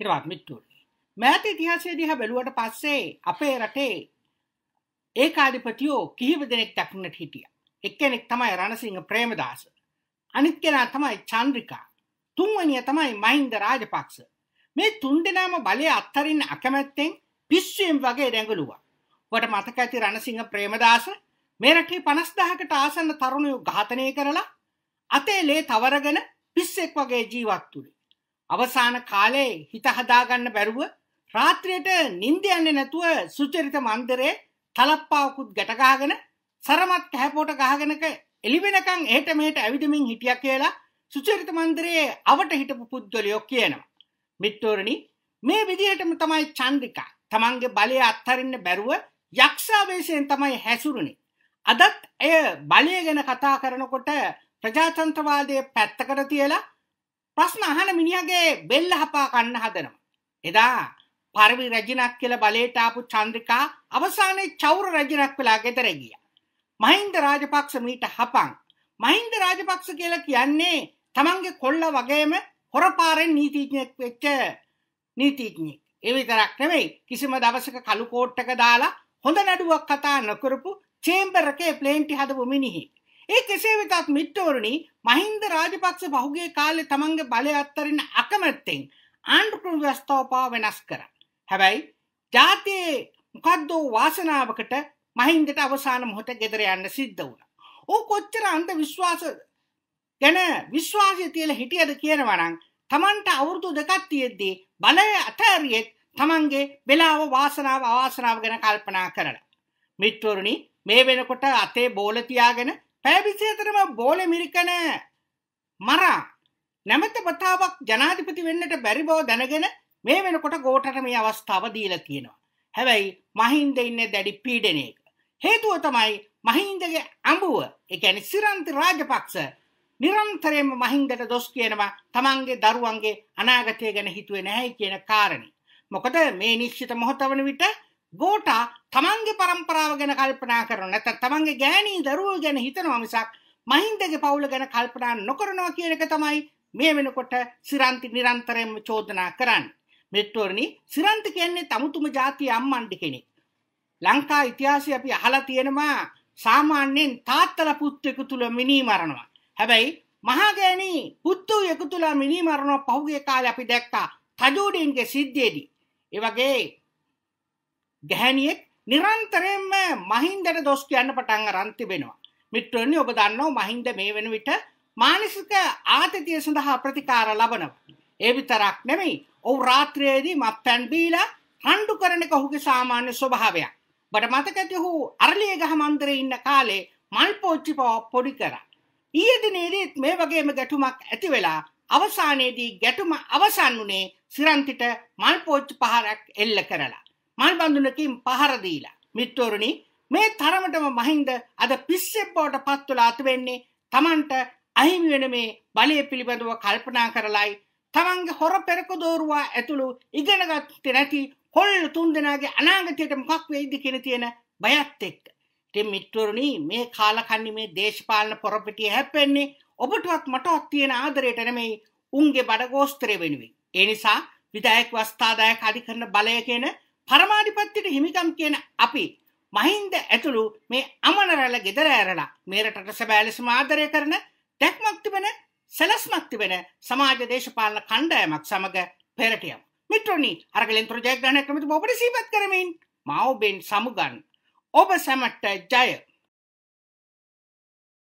හිරාත්මිත්තුරි. මෑත ඉතිහාසය දිහා බැලුවට පස්සේ අපේ රටේ ඒ කාධිපතියෝ කිහිප දෙනෙක් දක්නට හිටිය. එක්කෙනෙක් තමයි රණසිංහ ප්‍රේමදාස. අනිත් කෙනා තමයි චන්ද්‍රිකා. තුන්වනිය තමයි මහින්ද රාජපක්ෂ. මේ තුන් දෙනාම බලය අත්හරින්න අකමැත්තෙන් පිස්සුවෙන් වගේ දැඟලුවා. වට මතක ඇති රණසිංහ ප්‍රේමදාස මේ රටේ 50000කට ආසන්න තරුණයෝ ඝාතනය කරලා අතේ ලේ තවරගෙන පිස්සෙක් වගේ ජීවත් වුණේ. අවසාන කාලේ හිත හදාගන්න බැරුව රාත්‍රියට නිින්ද යන්නේ නැතුව සුචරිත මන්දිරේ තලප්පාවකුත් ගැටගහගෙන සරමත් කැහැපෝට ගහගෙනක එලිවෙනකං ඒට මෙහට ඇවිදමින් හිටිය කියලා සුචරිත මන්දරයේ අවට හිටපු පුද්ගලයෝ කියනවා. මිත්තෝරණි මේ විදිහටම තමයි චන්ද්‍රිකා තමන්ගේ බලය අත්හරින්න බැරුව යක්ෂාවේශයෙන් තමයි හැසුරුණි. අදත් ඇය බලය ගැන කතා කරනකොට ප්‍රජාතන්ත්‍රවාදය පැත්තකට තියලා ප්‍රශ්න අහන මිනිහගේ බෙල්ල හපා කන්න හදනවා. එදා පරවි රජිනක් කියල බලේට ආපු චන්ද්‍රිකා අවසානයේ චෞර රජිනක් වෙලා ගෙදර ගිය. මහින්ද රාජපක්ෂ මීට හපං. මහින්ද රාජපක්ෂ කියල කියන්නේ තමන්ගේ කොල්ල වගේම හොරපාරෙන් නීතිීඥයෙක් වෙච්ච නීතිීඥෙක්. එවිතරක් නෙවෙයි කිසිම දවසක කළුකෝට්ටක දාලා හොඳ නඩුවක් කතා නොකරපු චේම්බරකේ ප්ලේන්ටි හදපු මිනිහි. ඒ කෙසේ වෙතත් මිට්ටෝරණි මහින්ද රාජපක්ෂ පහුගේ කාලෙ තමන්ගේ බලය අත්තරින්න අකමැත්තෙන් ආණ්ඩුක්‍රම ව්‍යස්ථෝපා වෙනස් කර. හැබැයි ජාතියේ මොකද්දෝ වාසනාවකට මහින්දට අවසාන මොහොත ගෙදර යන්න සිද්ධ වුණ. ඕ කොච්චර අන්ද විශ්වාස ගැන විශ්වාසය තියල හිටියද කියනවනං තමන්ට අවුරුදු දෙකත් තියෙද්දී බලය අතඇරියෙත් තමන්ගේ වෙලාව වාසනාව අවාසනාව ගැන කල්පනා කරලා. මිට්ටෝරණි මේ වෙනකොට අතේ බෝල තියාගෙන පැවිසේතරම බෝල මිරිකන මරා නැමත පතාවක් ජනාධිපති වෙන්නට බැරි බව දැනගෙන මේ වෙනකොට ගෝටට මේ අවස්ථාව දීලා තියෙනවා. හැබැයි මහින්ද ඉන්නේ දැඩි පීඩනයක. හේතුව තමයි මහින්දගේ අඹුව, ඒ කියන්නේ සිරන්ති රාජපක්ෂ නිරන්තරයෙන්ම මහින්දට දොස් කියනවා තමන්ගේ දරුවන්ගේ අනාගතය ගැන හිතුවේ නැහැ කියන කාරණේ. මොකද මේ නිශ්චිත මොහොත වන විට ගෝටා තමන්ගේ પરම්පරාව ගැන කල්පනා කරනවා නැත්නම් තමන්ගේ ගෑණී දරුවෝ ගැන හිතනවා මිසක් මහින්දගේ පවුල ගැන කල්පනා නොකරනවා කියන එක තමයි මේ වෙනකොට සිරන්ති නිරන්තරයෙන්ම චෝදනා කරන්නේ. මෙට්ටෝරණි සිරන්ති කියන්නේ තමුතුම ජාතිය අම්මන්ඩි කෙනෙක්. ලංකා ඉතිහාසය අපි අහලා තියෙනවා සාමාන්‍යයෙන් තාත්තලා පුත්‍රයෙකු තුල මිනී මරනවා. හැබැයි මහගෑණී පුත්තු එකතුලා මිනී මරනවා පහුගිය කාලේ අපි දැක්කා තජෝඩින්ගේ සිද්ධියේදී. ඒ වගේ ගැහැණියෙක් නිරන්තරයෙන්ම මහින්දට දොස් කියන්න පටන් අරන් තිබෙනවා. මිත්‍රයනි ඔබ දන්නව මහින්ද මේ වෙන විට මානසික ආතතිය සඳහා ප්‍රතිකාර ලබනවා. ඒ විතරක් නෙමෙයි. ඔහු රාත්‍රියේදී මත්පැන් බීලා රණ්ඩු කරන එක ඔහුගේ සාමාන්‍ය ස්වභාවයක්. බට මතක ඇති ඔහු අරලියගහ මන්දිරේ ඉන්න කාලේ මල් පෝච්චි පොඩි කරා. ඊයේ දිනේදීත් මේ වගේම ගැටුමක් ඇති වෙලා අවසානයේදී ගැටුම අවසන් වුණේ සිරන්තිට මල් පෝච්චි පහරක් එල්ල කරලා. මල්බඳුනකින් පහර දීලා. මිත්‍රෝරුනි මේ තරමටම මහින්ද අද පිස්සෙක් බවට පත් වෙලා ඇති වෙන්නේ Tamanට අහිමි වෙන මේ බලය පිළිබඳව කල්පනා කරලයි තමන්ගේ හොර පෙරක දෝරුවා ඇතුළු ඉගෙනගත්තේ නැති කොල්ල තුන්දෙනාගේ අනාගතයට මොකක් වෙයිද කියන තියෙන බයත් එක්ක. ඉතින් මිත්‍රෝරුනි මේ කාලකන්ණි මේ දේශපාලන පොරපිටිය හැප්පෙන්නේ ඔබටවත් මටවත් තියෙන ආදරයට නෙමෙයි උන්ගේ බඩගෝස්ත්‍රය වෙනුවෙන්. ඒ නිසා විධායක වස්ථාදායක අධිකරණ බලය කියන පරමාධිපත්තිට හිමිකම් කියන අපි මහින්ද ඇතුළු මේ අමනරල ගෙදර ඇරලා මේ රටට සැබෑ ලෙස ආදරය කරන දැක්මක් තිබෙන සැලැස්මක් තිබෙන සමාජ දේශපාලන කණ්ඩායමක් සමග පෙරටියම්. මිත්‍රනි අරගලෙන් තුර ජයග්‍රහණය ක්‍රමිත ඔබට සීපත් කරමින් මා ඔබෙන් සමුගන් ඔබ සැමට ජය